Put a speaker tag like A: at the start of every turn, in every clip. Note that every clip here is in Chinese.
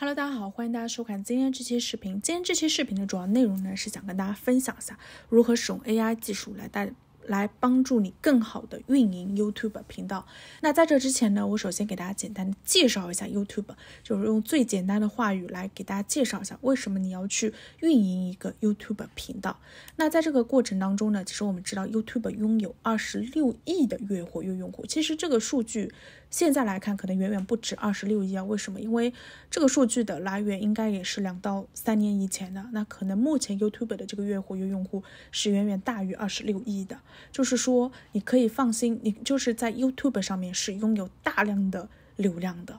A: Hello，大家好，欢迎大家收看今天这期视频。今天这期视频的主要内容呢，是想跟大家分享一下如何使用 AI 技术来带来帮助你更好的运营 YouTube 频道。那在这之前呢，我首先给大家简单的介绍一下 YouTube，就是用最简单的话语来给大家介绍一下为什么你要去运营一个 YouTube 频道。那在这个过程当中呢，其实我们知道 YouTube 拥有二十六亿的月活跃用户，其实这个数据。现在来看，可能远远不止二十六亿啊？为什么？因为这个数据的来源应该也是两到三年以前的。那可能目前 YouTube 的这个月活跃用户是远远大于二十六亿的。就是说，你可以放心，你就是在 YouTube 上面是拥有大量的流量的。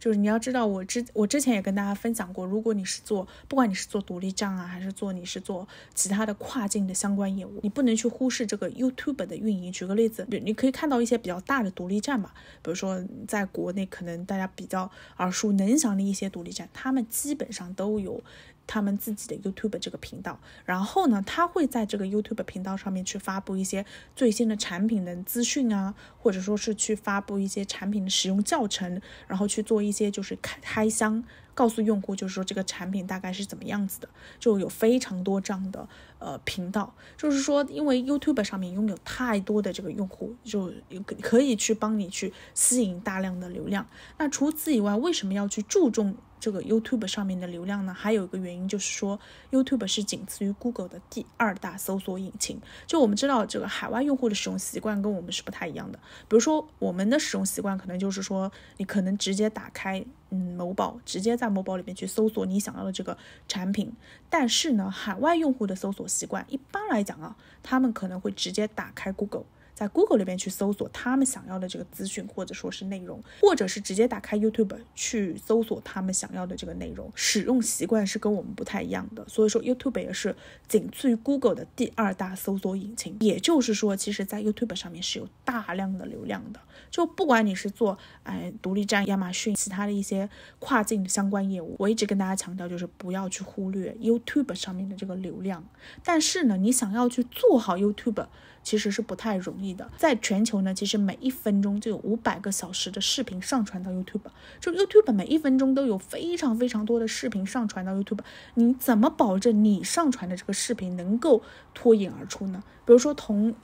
A: 就是你要知道，我之我之前也跟大家分享过，如果你是做，不管你是做独立站啊，还是做你是做其他的跨境的相关业务，你不能去忽视这个 YouTube 的运营。举个例子，对，你可以看到一些比较大的独立站嘛，比如说在国内可能大家比较耳熟能详的一些独立站，他们基本上都有。他们自己的 YouTube 这个频道，然后呢，他会在这个 YouTube 频道上面去发布一些最新的产品的资讯啊，或者说是去发布一些产品的使用教程，然后去做一些就是开开箱，告诉用户就是说这个产品大概是怎么样子的，就有非常多这样的。呃，频道就是说，因为 YouTube 上面拥有太多的这个用户，就可可以去帮你去吸引大量的流量。那除此以外，为什么要去注重这个 YouTube 上面的流量呢？还有一个原因就是说，YouTube 是仅次于 Google 的第二大搜索引擎。就我们知道，这个海外用户的使用习惯跟我们是不太一样的。比如说，我们的使用习惯可能就是说，你可能直接打开。嗯，某宝直接在某宝里面去搜索你想要的这个产品，但是呢，海外用户的搜索习惯，一般来讲啊，他们可能会直接打开 Google。在 Google 里边去搜索他们想要的这个资讯，或者说是内容，或者是直接打开 YouTube 去搜索他们想要的这个内容。使用习惯是跟我们不太一样的，所以说 YouTube 也是仅次于 Google 的第二大搜索引擎。也就是说，其实，在 YouTube 上面是有大量的流量的。就不管你是做哎独立站、亚马逊、其他的一些跨境相关业务，我一直跟大家强调，就是不要去忽略 YouTube 上面的这个流量。但是呢，你想要去做好 YouTube。其实是不太容易的，在全球呢，其实每一分钟就有五百个小时的视频上传到 YouTube，就 YouTube 每一分钟都有非常非常多的视频上传到 YouTube，你怎么保证你上传的这个视频能够脱颖而出呢？比如说同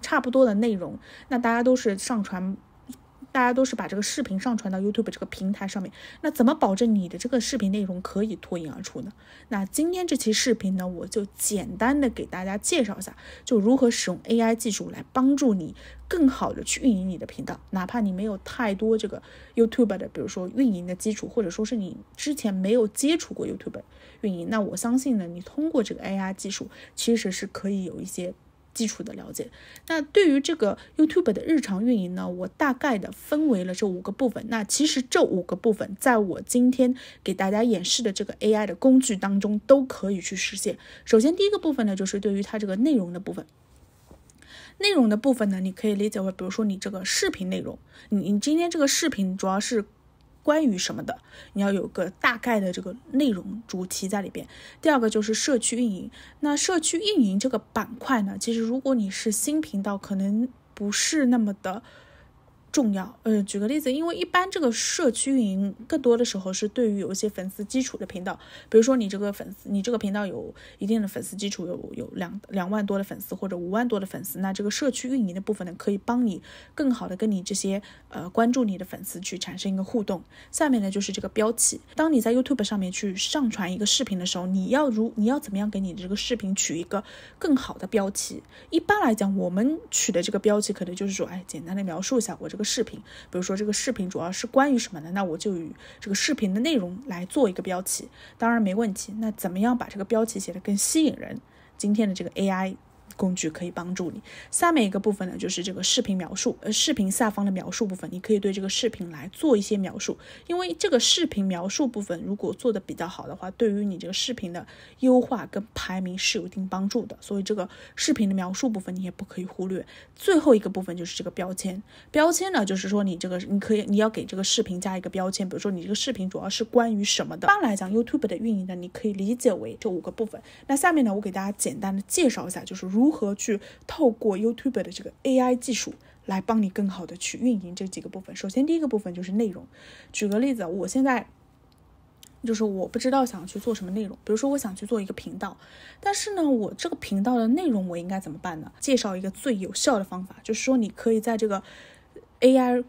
A: 差不多的内容，那大家都是上传。大家都是把这个视频上传到 YouTube 这个平台上面，那怎么保证你的这个视频内容可以脱颖而出呢？那今天这期视频呢，我就简单的给大家介绍一下，就如何使用 AI 技术来帮助你更好的去运营你的频道，哪怕你没有太多这个 YouTube 的，比如说运营的基础，或者说是你之前没有接触过 YouTube 运营，那我相信呢，你通过这个 AI 技术，其实是可以有一些。基础的了解，那对于这个 YouTube 的日常运营呢，我大概的分为了这五个部分。那其实这五个部分，在我今天给大家演示的这个 AI 的工具当中都可以去实现。首先第一个部分呢，就是对于它这个内容的部分。内容的部分呢，你可以理解为，比如说你这个视频内容，你你今天这个视频主要是。关于什么的，你要有个大概的这个内容主题在里边。第二个就是社区运营，那社区运营这个板块呢，其实如果你是新频道，可能不是那么的。重要，呃，举个例子，因为一般这个社区运营更多的时候是对于有一些粉丝基础的频道，比如说你这个粉丝，你这个频道有一定的粉丝基础，有有两两万多的粉丝或者五万多的粉丝，那这个社区运营的部分呢，可以帮你更好的跟你这些呃关注你的粉丝去产生一个互动。下面呢就是这个标题，当你在 YouTube 上面去上传一个视频的时候，你要如你要怎么样给你的这个视频取一个更好的标题？一般来讲，我们取的这个标题可能就是说，哎，简单的描述一下我这个。视频，比如说这个视频主要是关于什么的，那我就与这个视频的内容来做一个标题，当然没问题。那怎么样把这个标题写得更吸引人？今天的这个 AI。工具可以帮助你。下面一个部分呢，就是这个视频描述，呃，视频下方的描述部分，你可以对这个视频来做一些描述，因为这个视频描述部分如果做的比较好的话，对于你这个视频的优化跟排名是有一定帮助的，所以这个视频的描述部分你也不可以忽略。最后一个部分就是这个标签，标签呢，就是说你这个你可以你要给这个视频加一个标签，比如说你这个视频主要是关于什么的。一般来讲，YouTube 的运营呢，你可以理解为这五个部分。那下面呢，我给大家简单的介绍一下，就是如如何去透过 YouTube 的这个 AI 技术来帮你更好的去运营这几个部分？首先，第一个部分就是内容。举个例子，我现在就是我不知道想去做什么内容，比如说我想去做一个频道，但是呢，我这个频道的内容我应该怎么办呢？介绍一个最有效的方法，就是说你可以在这个 AI。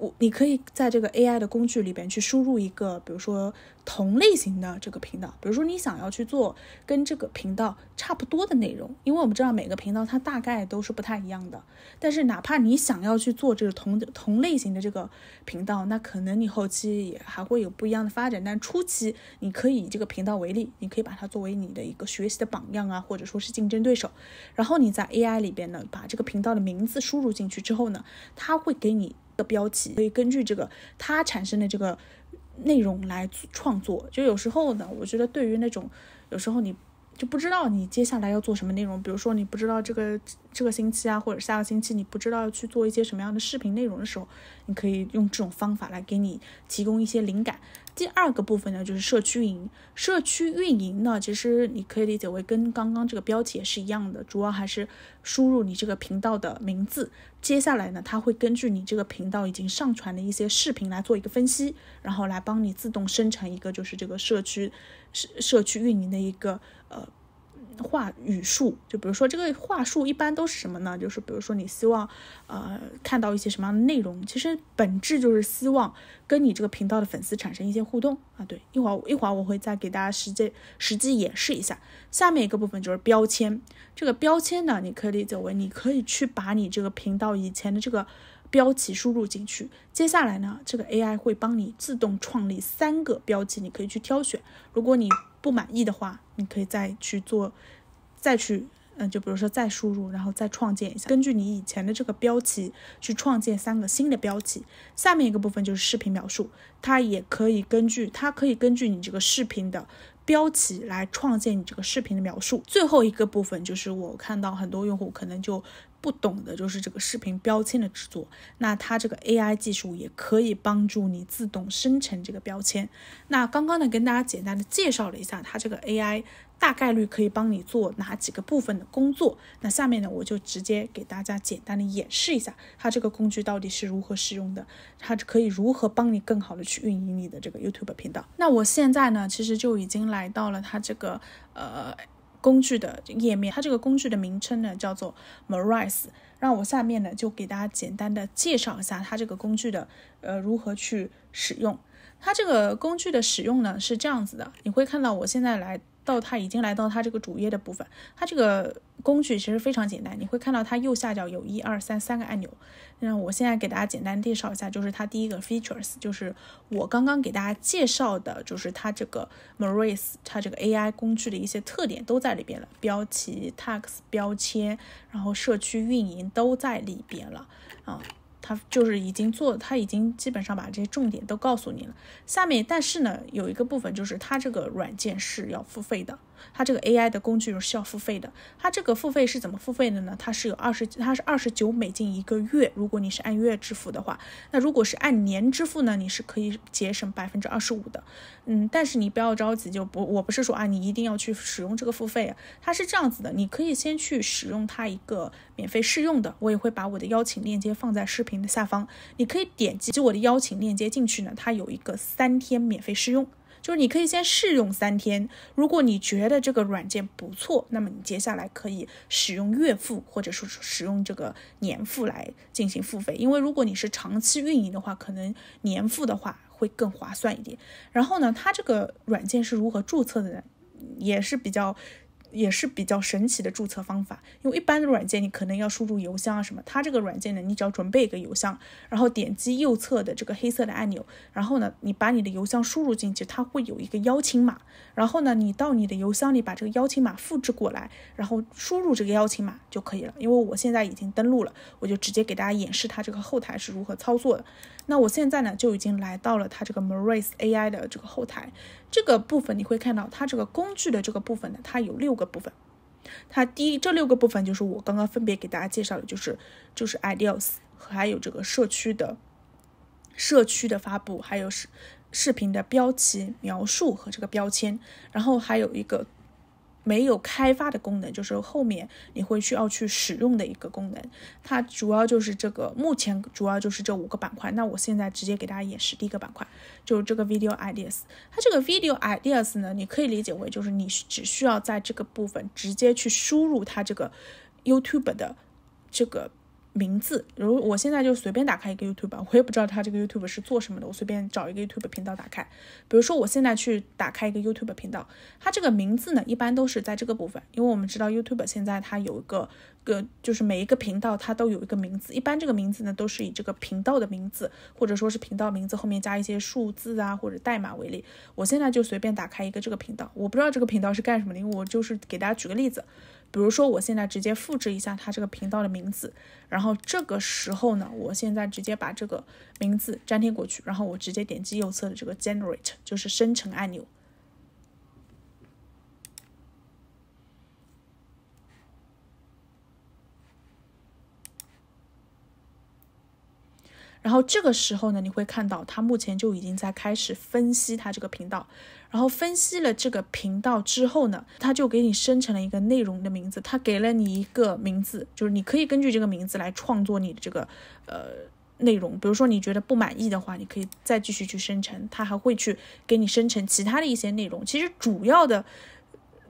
A: 我你可以在这个 AI 的工具里边去输入一个，比如说同类型的这个频道，比如说你想要去做跟这个频道差不多的内容，因为我们知道每个频道它大概都是不太一样的。但是哪怕你想要去做这个同同类型的这个频道，那可能你后期也还会有不一样的发展。但初期你可以以这个频道为例，你可以把它作为你的一个学习的榜样啊，或者说是竞争对手。然后你在 AI 里边呢，把这个频道的名字输入进去之后呢，它会给你。标题可以根据这个它产生的这个内容来创作。就有时候呢，我觉得对于那种有时候你就不知道你接下来要做什么内容，比如说你不知道这个这个星期啊，或者下个星期你不知道要去做一些什么样的视频内容的时候。你可以用这种方法来给你提供一些灵感。第二个部分呢，就是社区运营。社区运营呢，其实你可以理解为跟刚刚这个标题是一样的，主要还是输入你这个频道的名字。接下来呢，它会根据你这个频道已经上传的一些视频来做一个分析，然后来帮你自动生成一个就是这个社区社社区运营的一个呃。话语术，就比如说这个话术一般都是什么呢？就是比如说你希望，呃，看到一些什么样的内容？其实本质就是希望跟你这个频道的粉丝产生一些互动啊。对，一会儿一会儿我会再给大家实际实际演示一下。下面一个部分就是标签，这个标签呢，你可以理解为你可以去把你这个频道以前的这个标题输入进去。接下来呢，这个 AI 会帮你自动创立三个标记，你可以去挑选。如果你不满意的话，你可以再去做，再去，嗯，就比如说再输入，然后再创建一下，根据你以前的这个标题去创建三个新的标题。下面一个部分就是视频描述，它也可以根据它可以根据你这个视频的。标题来创建你这个视频的描述。最后一个部分就是我看到很多用户可能就不懂的，就是这个视频标签的制作。那它这个 AI 技术也可以帮助你自动生成这个标签。那刚刚呢，跟大家简单的介绍了一下它这个 AI。大概率可以帮你做哪几个部分的工作？那下面呢，我就直接给大家简单的演示一下，它这个工具到底是如何使用的，它可以如何帮你更好的去运营你的这个 YouTube 频道。那我现在呢，其实就已经来到了它这个呃工具的页面，它这个工具的名称呢叫做 m o r i s e 让我下面呢，就给大家简单的介绍一下它这个工具的呃如何去使用。它这个工具的使用呢是这样子的，你会看到我现在来到它已经来到它这个主页的部分。它这个工具其实非常简单，你会看到它右下角有一二三三个按钮。那我现在给大家简单介绍一下，就是它第一个 features，就是我刚刚给大家介绍的，就是它这个 m u r i s e 它这个 AI 工具的一些特点都在里边了，标题 tags 标签，然后社区运营都在里边了啊。它就是已经做，它已经基本上把这些重点都告诉你了。下面，但是呢，有一个部分就是它这个软件是要付费的。它这个 AI 的工具是需要付费的，它这个付费是怎么付费的呢？它是有二十，它是二十九美金一个月。如果你是按月支付的话，那如果是按年支付呢，你是可以节省百分之二十五的。嗯，但是你不要着急，就不我不是说啊，你一定要去使用这个付费。它是这样子的，你可以先去使用它一个免费试用的。我也会把我的邀请链接放在视频的下方，你可以点击我的邀请链接进去呢，它有一个三天免费试用。就是你可以先试用三天，如果你觉得这个软件不错，那么你接下来可以使用月付，或者说使用这个年付来进行付费。因为如果你是长期运营的话，可能年付的话会更划算一点。然后呢，它这个软件是如何注册的，呢？也是比较。也是比较神奇的注册方法，因为一般的软件你可能要输入邮箱啊什么，它这个软件呢，你只要准备一个邮箱，然后点击右侧的这个黑色的按钮，然后呢，你把你的邮箱输入进去，它会有一个邀请码，然后呢，你到你的邮箱里把这个邀请码复制过来，然后输入这个邀请码就可以了。因为我现在已经登录了，我就直接给大家演示它这个后台是如何操作的。那我现在呢，就已经来到了它这个 m a r i s AI 的这个后台。这个部分你会看到，它这个工具的这个部分呢，它有六个部分。它第一，这六个部分就是我刚刚分别给大家介绍的，就是就是 ideas，还有这个社区的社区的发布，还有视视频的标题描述和这个标签，然后还有一个。没有开发的功能，就是后面你会需要去使用的一个功能。它主要就是这个，目前主要就是这五个板块。那我现在直接给大家演示第一个板块，就是这个 Video Ideas。它这个 Video Ideas 呢，你可以理解为就是你只需要在这个部分直接去输入它这个 YouTube 的这个。名字，如我现在就随便打开一个 YouTube，我也不知道它这个 YouTube 是做什么的。我随便找一个 YouTube 频道打开，比如说我现在去打开一个 YouTube 频道，它这个名字呢，一般都是在这个部分，因为我们知道 YouTube 现在它有一个。个就是每一个频道它都有一个名字，一般这个名字呢都是以这个频道的名字，或者说是频道名字后面加一些数字啊或者代码为例。我现在就随便打开一个这个频道，我不知道这个频道是干什么的，因为我就是给大家举个例子。比如说我现在直接复制一下它这个频道的名字，然后这个时候呢，我现在直接把这个名字粘贴过去，然后我直接点击右侧的这个 Generate 就是生成按钮。然后这个时候呢，你会看到他目前就已经在开始分析他这个频道，然后分析了这个频道之后呢，他就给你生成了一个内容的名字，他给了你一个名字，就是你可以根据这个名字来创作你的这个呃内容。比如说你觉得不满意的话，你可以再继续去生成，他还会去给你生成其他的一些内容。其实主要的。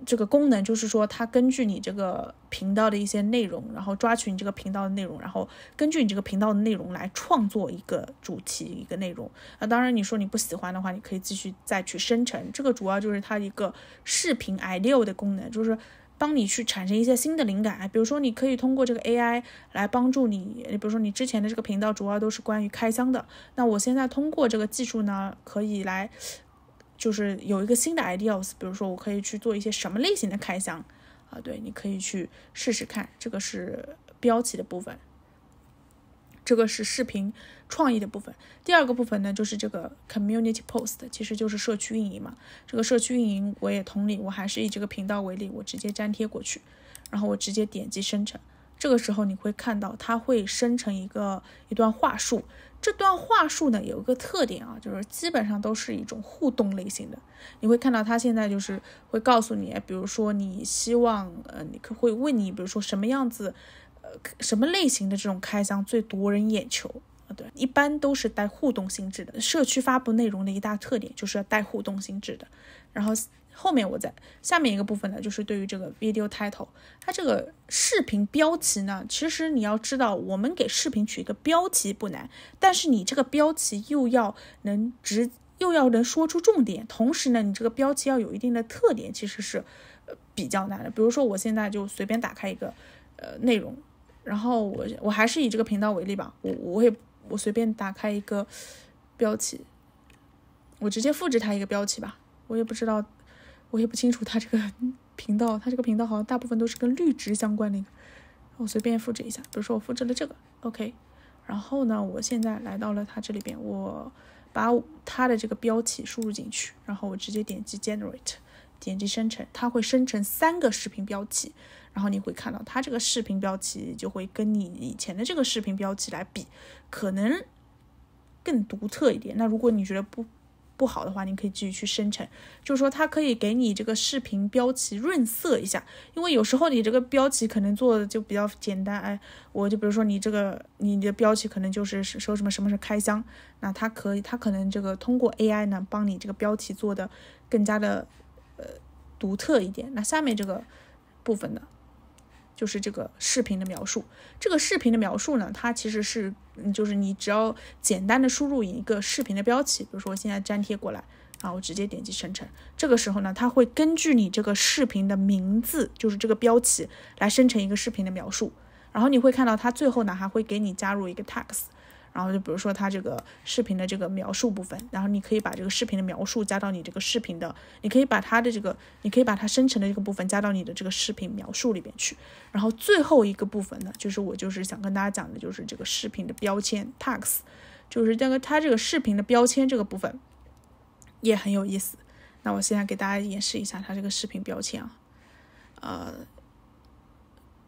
A: 这个功能就是说，它根据你这个频道的一些内容，然后抓取你这个频道的内容，然后根据你这个频道的内容来创作一个主题一个内容。那当然，你说你不喜欢的话，你可以继续再去生成。这个主要就是它一个视频 a 的功能，就是帮你去产生一些新的灵感。比如说，你可以通过这个 AI 来帮助你，比如说你之前的这个频道主要都是关于开箱的，那我现在通过这个技术呢，可以来。就是有一个新的 idea，s，比如说我可以去做一些什么类型的开箱啊？对，你可以去试试看。这个是标题的部分，这个是视频创意的部分。第二个部分呢，就是这个 community post，其实就是社区运营嘛。这个社区运营我也同理，我还是以这个频道为例，我直接粘贴过去，然后我直接点击生成。这个时候你会看到，它会生成一个一段话术。这段话术呢有一个特点啊，就是基本上都是一种互动类型的。你会看到他现在就是会告诉你，比如说你希望，呃，你会问你，比如说什么样子，呃，什么类型的这种开箱最夺人眼球啊？对，一般都是带互动性质的。社区发布内容的一大特点就是要带互动性质的，然后。后面我在下面一个部分呢，就是对于这个 video title，它这个视频标题呢，其实你要知道，我们给视频取一个标题不难，但是你这个标题又要能直，又要能说出重点，同时呢，你这个标题要有一定的特点，其实是比较难的。比如说，我现在就随便打开一个呃内容，然后我我还是以这个频道为例吧，我我也我随便打开一个标题，我直接复制它一个标题吧，我也不知道。我也不清楚他这个 频道，他这个频道好像大部分都是跟绿植相关的。我随便复制一下，比如说我复制了这个，OK。然后呢，我现在来到了他这里边，我把他的这个标题输入进去，然后我直接点击 Generate，点击生成，它会生成三个视频标题。然后你会看到，它这个视频标题就会跟你以前的这个视频标题来比，可能更独特一点。那如果你觉得不，不好的话，你可以继续去生成，就是说它可以给你这个视频标题润色一下，因为有时候你这个标题可能做的就比较简单，哎，我就比如说你这个你的标题可能就是说什么什么是开箱，那它可以它可能这个通过 AI 呢帮你这个标题做的更加的呃独特一点，那下面这个部分呢？就是这个视频的描述，这个视频的描述呢，它其实是，就是你只要简单的输入一个视频的标题，比如说我现在粘贴过来，啊，我直接点击生成，这个时候呢，它会根据你这个视频的名字，就是这个标题来生成一个视频的描述，然后你会看到它最后呢，还会给你加入一个 tags。然后就比如说它这个视频的这个描述部分，然后你可以把这个视频的描述加到你这个视频的，你可以把它的这个，你可以把它生成的这个部分加到你的这个视频描述里边去。然后最后一个部分呢，就是我就是想跟大家讲的，就是这个视频的标签 tags，就是这个它这个视频的标签这个部分也很有意思。那我现在给大家演示一下它这个视频标签啊，呃。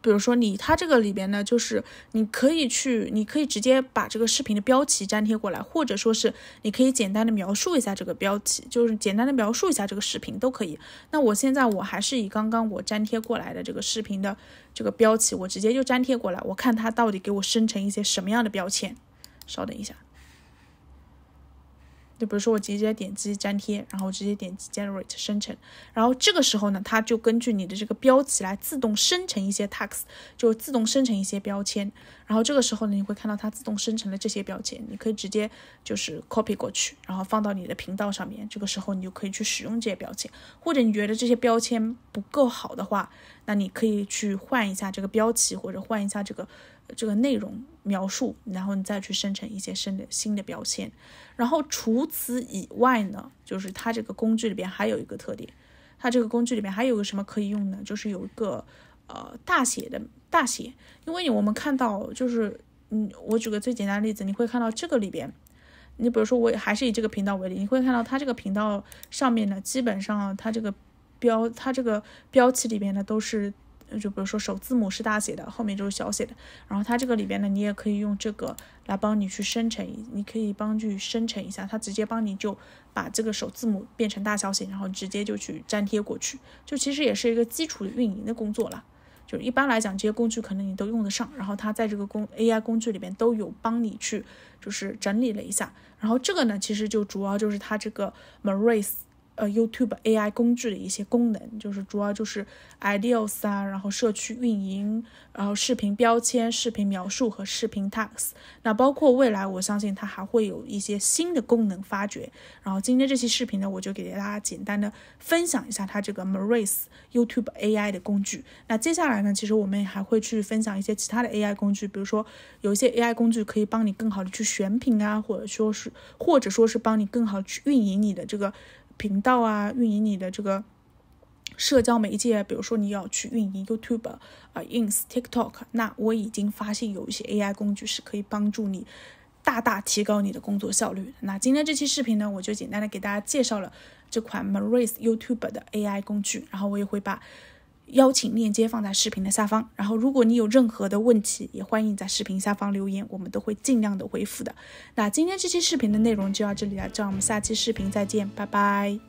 A: 比如说你，它这个里边呢，就是你可以去，你可以直接把这个视频的标题粘贴过来，或者说是你可以简单的描述一下这个标题，就是简单的描述一下这个视频都可以。那我现在我还是以刚刚我粘贴过来的这个视频的这个标题，我直接就粘贴过来，我看它到底给我生成一些什么样的标签。稍等一下。就比如说，我直接点击粘贴，然后直接点击 Generate 生成，然后这个时候呢，它就根据你的这个标题来自动生成一些 Tags，就自动生成一些标签。然后这个时候呢，你会看到它自动生成了这些标签，你可以直接就是 Copy 过去，然后放到你的频道上面。这个时候你就可以去使用这些标签，或者你觉得这些标签不够好的话，那你可以去换一下这个标题，或者换一下这个。这个内容描述，然后你再去生成一些新的新的标签。然后除此以外呢，就是它这个工具里边还有一个特点，它这个工具里边还有个什么可以用呢？就是有一个呃大写的大写，因为你我们看到就是嗯，我举个最简单的例子，你会看到这个里边，你比如说我还是以这个频道为例，你会看到它这个频道上面呢，基本上它这个标它这个标题里边呢都是。就比如说首字母是大写的，后面就是小写的。然后它这个里边呢，你也可以用这个来帮你去生成，你可以帮去生成一下，它直接帮你就把这个首字母变成大小写，然后直接就去粘贴过去。就其实也是一个基础的运营的工作了。就一般来讲，这些工具可能你都用得上。然后它在这个工 AI 工具里边都有帮你去就是整理了一下。然后这个呢，其实就主要就是它这个 m a r i s e 呃，YouTube AI 工具的一些功能，就是主要就是 Ideas 啊，然后社区运营，然后视频标签、视频描述和视频 Tags。那包括未来，我相信它还会有一些新的功能发掘。然后今天这期视频呢，我就给大家简单的分享一下它这个 Mares YouTube AI 的工具。那接下来呢，其实我们还会去分享一些其他的 AI 工具，比如说有一些 AI 工具可以帮你更好的去选品啊，或者说是或者说是帮你更好去运营你的这个。频道啊，运营你的这个社交媒介，比如说你要去运营 YouTube 啊、Ins、TikTok，那我已经发现有一些 AI 工具是可以帮助你大大提高你的工作效率。那今天这期视频呢，我就简单的给大家介绍了这款 m a u r i s e YouTube 的 AI 工具，然后我也会把。邀请链接放在视频的下方，然后如果你有任何的问题，也欢迎在视频下方留言，我们都会尽量的回复的。那今天这期视频的内容就到这里了，让我们下期视频再见，拜拜。